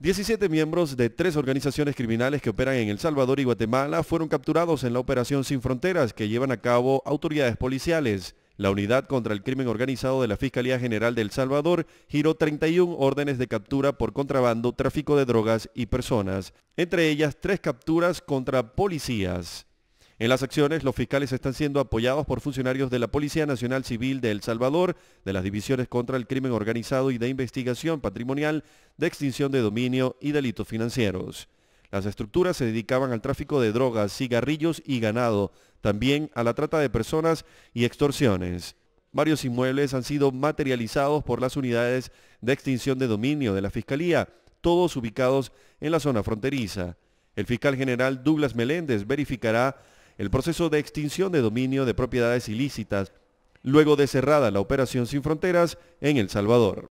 17 miembros de tres organizaciones criminales que operan en El Salvador y Guatemala fueron capturados en la Operación Sin Fronteras que llevan a cabo autoridades policiales. La Unidad contra el Crimen Organizado de la Fiscalía General de El Salvador giró 31 órdenes de captura por contrabando, tráfico de drogas y personas, entre ellas tres capturas contra policías. En las acciones, los fiscales están siendo apoyados por funcionarios de la Policía Nacional Civil de El Salvador, de las divisiones contra el crimen organizado y de investigación patrimonial, de extinción de dominio y delitos financieros. Las estructuras se dedicaban al tráfico de drogas, cigarrillos y ganado, también a la trata de personas y extorsiones. Varios inmuebles han sido materializados por las unidades de extinción de dominio de la Fiscalía, todos ubicados en la zona fronteriza. El fiscal general Douglas Meléndez verificará el proceso de extinción de dominio de propiedades ilícitas, luego de cerrada la operación sin fronteras en El Salvador.